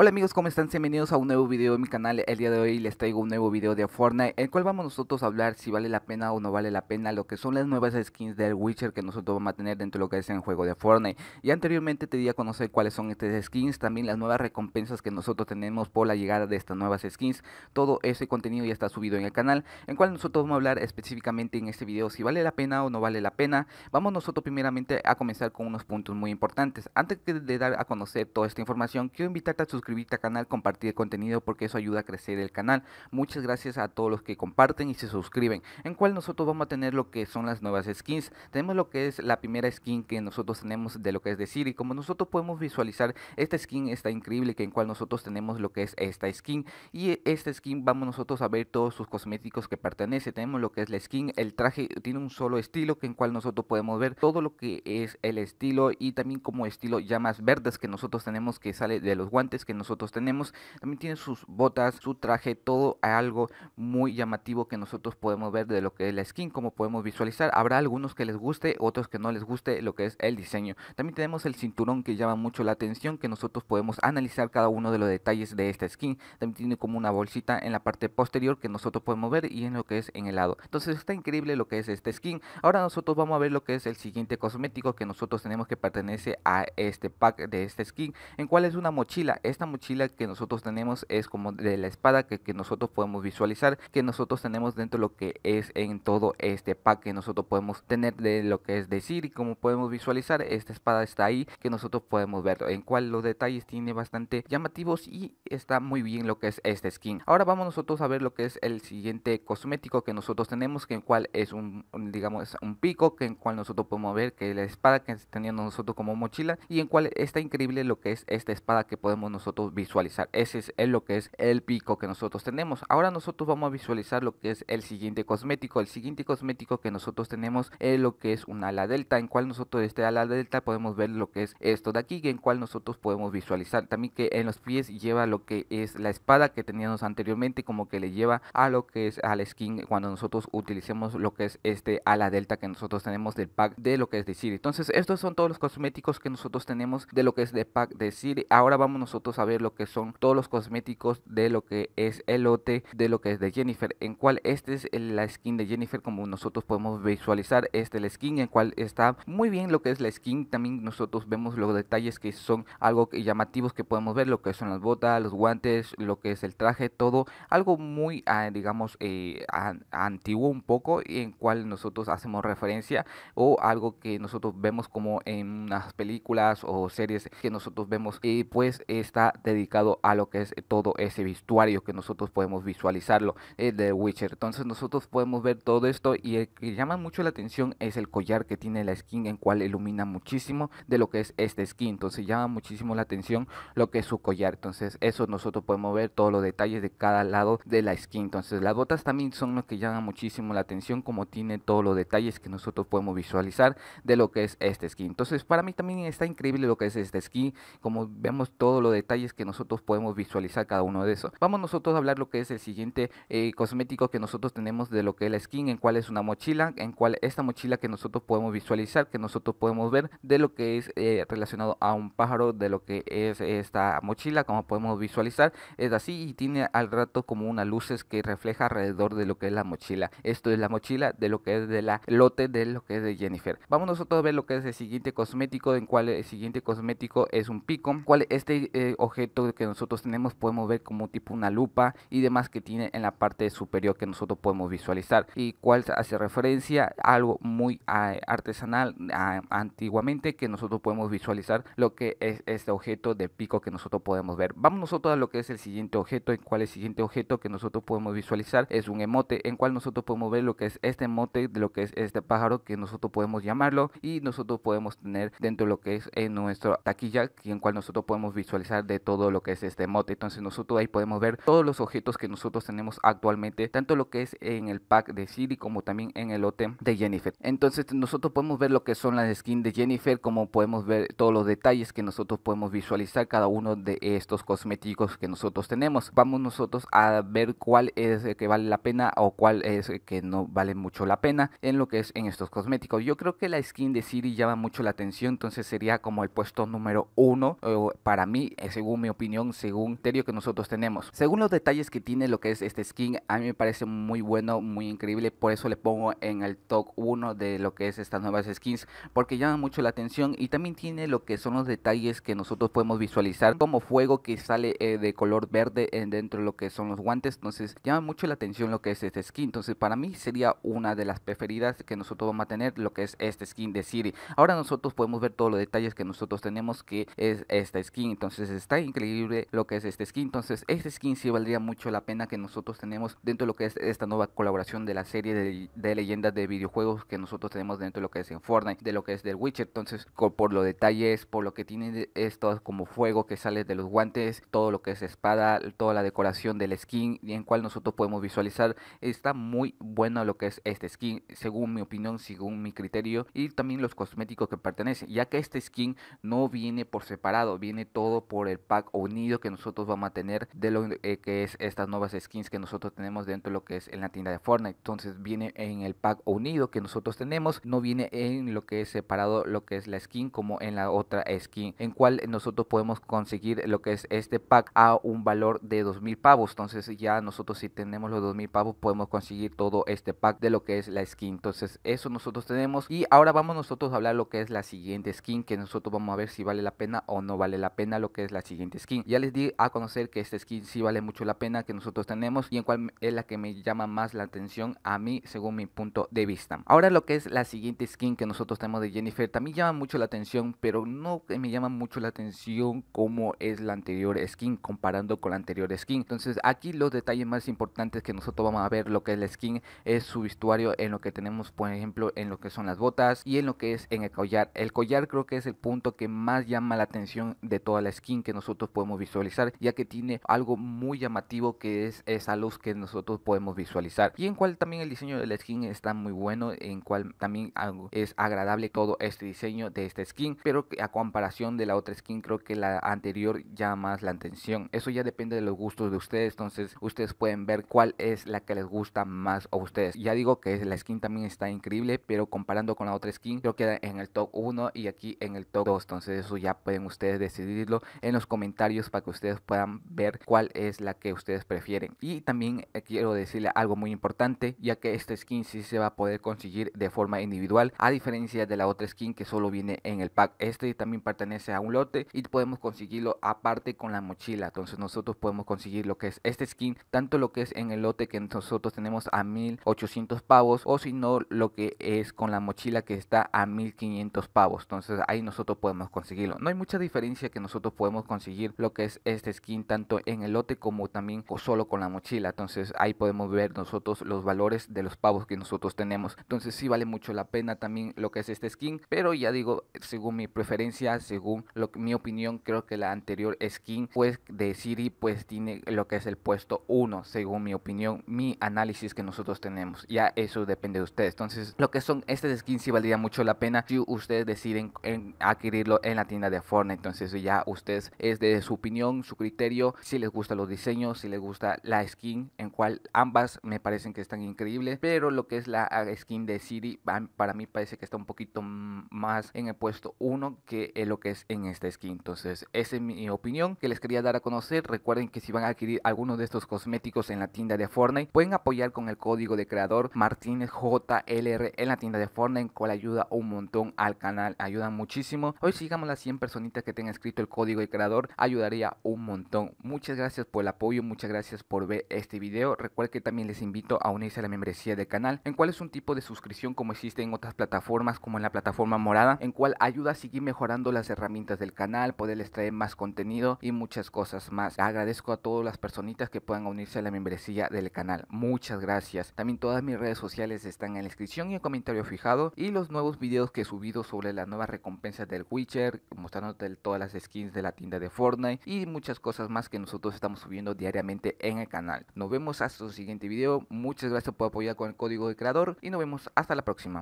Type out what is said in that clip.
Hola amigos, ¿cómo están? Bienvenidos a un nuevo video de mi canal. El día de hoy les traigo un nuevo video de Fortnite, el cual vamos nosotros a hablar si vale la pena o no vale la pena lo que son las nuevas skins del Witcher que nosotros vamos a tener dentro de lo que es el juego de Fortnite. Y anteriormente te di a conocer cuáles son estas skins, también las nuevas recompensas que nosotros tenemos por la llegada de estas nuevas skins. Todo ese contenido ya está subido en el canal, en cual nosotros vamos a hablar específicamente en este video si vale la pena o no vale la pena. Vamos nosotros primeramente a comenzar con unos puntos muy importantes. Antes de dar a conocer toda esta información, quiero invitarte a suscribirte suscribirte al canal, compartir contenido porque eso ayuda a crecer el canal. Muchas gracias a todos los que comparten y se suscriben, en cual nosotros vamos a tener lo que son las nuevas skins. Tenemos lo que es la primera skin que nosotros tenemos de lo que es decir y como nosotros podemos visualizar, esta skin está increíble que en cual nosotros tenemos lo que es esta skin y esta skin vamos nosotros a ver todos sus cosméticos que pertenece. Tenemos lo que es la skin, el traje tiene un solo estilo que en cual nosotros podemos ver todo lo que es el estilo y también como estilo llamas verdes que nosotros tenemos que sale de los guantes que nosotros tenemos. También tiene sus botas, su traje, todo algo muy llamativo que nosotros podemos ver de lo que es la skin, como podemos visualizar. Habrá algunos que les guste, otros que no les guste lo que es el diseño. También tenemos el cinturón que llama mucho la atención, que nosotros podemos analizar cada uno de los detalles de esta skin. También tiene como una bolsita en la parte posterior que nosotros podemos ver y en lo que es en el lado. Entonces está increíble lo que es esta skin. Ahora nosotros vamos a ver lo que es el siguiente cosmético que nosotros tenemos que pertenece a este pack de esta skin, en cual es una mochila esta mochila que nosotros tenemos es como de la espada que, nosotros podemos visualizar, que nosotros tenemos dentro lo que es en todo este pack que nosotros podemos tener de lo que es decir y como podemos visualizar esta espada está ahí que nosotros podemos ver en cual los detalles tiene bastante llamativos y está muy bien lo que es este skin. Ahora vamos nosotros a ver lo que es el siguiente cosmético que nosotros tenemos que en cual es un, digamos un pico que en cual nosotros podemos ver que la espada que teníamos nosotros como mochila y en cual está increíble lo que es esta espada que podemos nosotros visualizar. Ese es, lo que es el pico que nosotros tenemos. Ahora nosotros vamos a visualizar lo que es el siguiente cosmético. El siguiente cosmético que nosotros tenemos es lo que es un ala delta, en cual nosotros este ala delta podemos ver lo que es esto de aquí, en cual nosotros podemos visualizar. También que en los pies lleva lo que es la espada que teníamos anteriormente, como que le lleva a lo que es al skin cuando nosotros utilicemos lo que es este ala delta que nosotros tenemos del pack de lo que es decir Entonces estos son todos los cosméticos que nosotros tenemos de lo que es de pack de Siri. Ahora vamos nosotros a ver lo que son todos los cosméticos de lo que es el lote, de lo que es de Jennifer, en cual este es la skin de Jennifer como nosotros podemos visualizar este es la skin en cual está muy bien lo que es la skin, también nosotros vemos los detalles que son algo llamativos que podemos ver, lo que son las botas, los guantes, lo que es el traje, todo algo muy ah, digamos eh, antiguo un poco en cual nosotros hacemos referencia o algo que nosotros vemos como en unas películas o series que nosotros vemos y pues está dedicado a lo que es todo ese vestuario que nosotros podemos visualizarlo eh, de Witcher entonces nosotros podemos ver todo esto y el que llama mucho la atención es el collar que tiene la skin en cual ilumina muchísimo de lo que es este skin entonces llama muchísimo la atención lo que es su collar entonces eso nosotros podemos ver todos los detalles de cada lado de la skin entonces las botas también son los que llama muchísimo la atención como tiene todos los detalles que nosotros podemos visualizar de lo que es este skin entonces para mí también está increíble lo que es este skin como vemos todos los detalles es que nosotros podemos visualizar cada uno de esos. Vamos nosotros a hablar lo que es el siguiente eh, cosmético que nosotros tenemos de lo que es la skin, en cuál es una mochila, en cuál esta mochila que nosotros podemos visualizar, que nosotros podemos ver de lo que es eh, relacionado a un pájaro, de lo que es esta mochila, como podemos visualizar, es así y tiene al rato como unas luces que refleja alrededor de lo que es la mochila. Esto es la mochila de lo que es de la lote de lo que es de Jennifer. Vamos nosotros a ver lo que es el siguiente cosmético, en cuál el siguiente cosmético es un pico, cuál este eh, objeto que nosotros tenemos podemos ver como tipo una lupa y demás que tiene en la parte superior que nosotros podemos visualizar y cuál hace referencia a algo muy ah, artesanal ah, antiguamente que nosotros podemos visualizar lo que es este objeto de pico que nosotros podemos ver vamos nosotros a lo que es el siguiente objeto en cuál el siguiente objeto que nosotros podemos visualizar es un emote en cual nosotros podemos ver lo que es este emote de lo que es este pájaro que nosotros podemos llamarlo y nosotros podemos tener dentro lo que es en eh, nuestro taquilla en cual nosotros podemos visualizar todo lo que es este mote, Entonces nosotros ahí podemos ver todos los objetos que nosotros tenemos actualmente, tanto lo que es en el pack de Siri como también en el lote de Jennifer. Entonces nosotros podemos ver lo que son las skins de Jennifer, como podemos ver todos los detalles que nosotros podemos visualizar cada uno de estos cosméticos que nosotros tenemos. Vamos nosotros a ver cuál es el que vale la pena o cuál es el que no vale mucho la pena en lo que es en estos cosméticos. Yo creo que la skin de Siri llama mucho la atención, entonces sería como el puesto número uno eh, para mí, eh, según mi opinión, según criterio que nosotros tenemos. Según los detalles que tiene lo que es este skin, a mí me parece muy bueno, muy increíble, por eso le pongo en el top 1 de lo que es estas nuevas skins, porque llama mucho la atención y también tiene lo que son los detalles que nosotros podemos visualizar, como fuego que sale eh, de color verde en eh, dentro de lo que son los guantes, entonces llama mucho la atención lo que es este skin, entonces para mí sería una de las preferidas que nosotros vamos a tener, lo que es este skin de Siri. Ahora nosotros podemos ver todos los detalles que nosotros tenemos que es esta skin, entonces es está increíble lo que es este skin. Entonces, este skin sí valdría mucho la pena que nosotros tenemos dentro de lo que es esta nueva colaboración de la serie de, leyendas de videojuegos que nosotros tenemos dentro de lo que es en Fortnite, de lo que es del Witcher. Entonces, por los detalles, por lo que tiene esto como fuego que sale de los guantes, todo lo que es espada, toda la decoración del skin y en cual nosotros podemos visualizar, está muy bueno lo que es este skin, según mi opinión, según mi criterio y también los cosméticos que pertenecen, ya que este skin no viene por separado, viene todo por el pack unido que nosotros vamos a tener de lo eh, que es estas nuevas skins que nosotros tenemos dentro de lo que es en la tienda de Fortnite. Entonces viene en el pack unido que nosotros tenemos, no viene en lo que es separado lo que es la skin como en la otra skin, en cual nosotros podemos conseguir lo que es este pack a un valor de 2000 pavos. Entonces ya nosotros si tenemos los 2000 pavos podemos conseguir todo este pack de lo que es la skin. Entonces eso nosotros tenemos y ahora vamos nosotros a hablar lo que es la siguiente skin que nosotros vamos a ver si vale la pena o no vale la pena lo que es la siguiente skin. Ya les di a conocer que esta skin sí vale mucho la pena que nosotros tenemos y en cual es la que me llama más la atención a mí según mi punto de vista. Ahora lo que es la siguiente skin que nosotros tenemos de Jennifer también llama mucho la atención, pero no me llama mucho la atención como es la anterior skin comparando con la anterior skin. Entonces aquí los detalles más importantes que nosotros vamos a ver lo que es la skin es su vestuario en lo que tenemos por ejemplo en lo que son las botas y en lo que es en el collar. El collar creo que es el punto que más llama la atención de toda la skin que nosotros podemos visualizar, ya que tiene algo muy llamativo que es esa luz que nosotros podemos visualizar. Y en cual también el diseño de la skin está muy bueno, en cual también es agradable todo este diseño de esta skin, pero a comparación de la otra skin creo que la anterior llama más la atención. Eso ya depende de los gustos de ustedes, entonces ustedes pueden ver cuál es la que les gusta más a ustedes. Ya digo que la skin también está increíble, pero comparando con la otra skin, creo que en el top 1 y aquí en el top 2, entonces eso ya pueden ustedes decidirlo en los comentarios para que ustedes puedan ver cuál es la que ustedes prefieren. Y también eh, quiero decirle algo muy importante, ya que esta skin sí se va a poder conseguir de forma individual, a diferencia de la otra skin que solo viene en el pack. Este también pertenece a un lote y podemos conseguirlo aparte con la mochila. Entonces nosotros podemos conseguir lo que es este skin, tanto lo que es en el lote que nosotros tenemos a 1800 pavos o si no lo que es con la mochila que está a 1500 pavos. Entonces ahí nosotros podemos conseguirlo. No hay mucha diferencia que nosotros podemos conseguir conseguir lo que es este skin tanto en el lote como también o solo con la mochila. Entonces ahí podemos ver nosotros los valores de los pavos que nosotros tenemos. Entonces sí vale mucho la pena también lo que es este skin. Pero ya digo, según mi preferencia, según lo que, mi opinión, creo que la anterior skin pues de Siri pues tiene lo que es el puesto 1, según mi opinión, mi análisis que nosotros tenemos. Ya eso depende de ustedes. Entonces lo que son este skin si valdría mucho la pena si ustedes deciden en adquirirlo en la tienda de Fortnite. Entonces ya ustedes es de su opinión, su criterio, si les gustan los diseños, si les gusta la skin, en cual ambas me parecen que están increíbles, pero lo que es la ah, skin de Siri para mí parece que está un poquito más en el puesto 1 que eh, lo que es en esta skin. Entonces, esa es mi opinión que les quería dar a conocer. Recuerden que si van a adquirir alguno de estos cosméticos en la tienda de Fortnite, pueden apoyar con el código de creador Martínez JLR en la tienda de Fortnite, cual ayuda un montón al canal, ayuda muchísimo. Hoy sigamos las 100 personitas que tengan escrito el código de creador ayudaría un montón. Muchas gracias por el apoyo, muchas gracias por ver este video. Recuerda que también les invito a unirse a la membresía del canal, en cuál es un tipo de suscripción como existe en otras plataformas, como en la plataforma morada, en cual ayuda a seguir mejorando las herramientas del canal, poderles traer más contenido y muchas cosas más. Agradezco a todas las personitas que puedan unirse a la membresía del canal. Muchas gracias. También todas mis redes sociales están en la descripción y en comentario fijado y los nuevos videos que he subido sobre las nuevas recompensas del Witcher, mostrándote todas las skins de la tienda de Fortnite y muchas cosas más que nosotros estamos subiendo diariamente en el canal. Nos vemos hasta el siguiente video. Muchas gracias por apoyar con el código de creador y nos vemos hasta la próxima.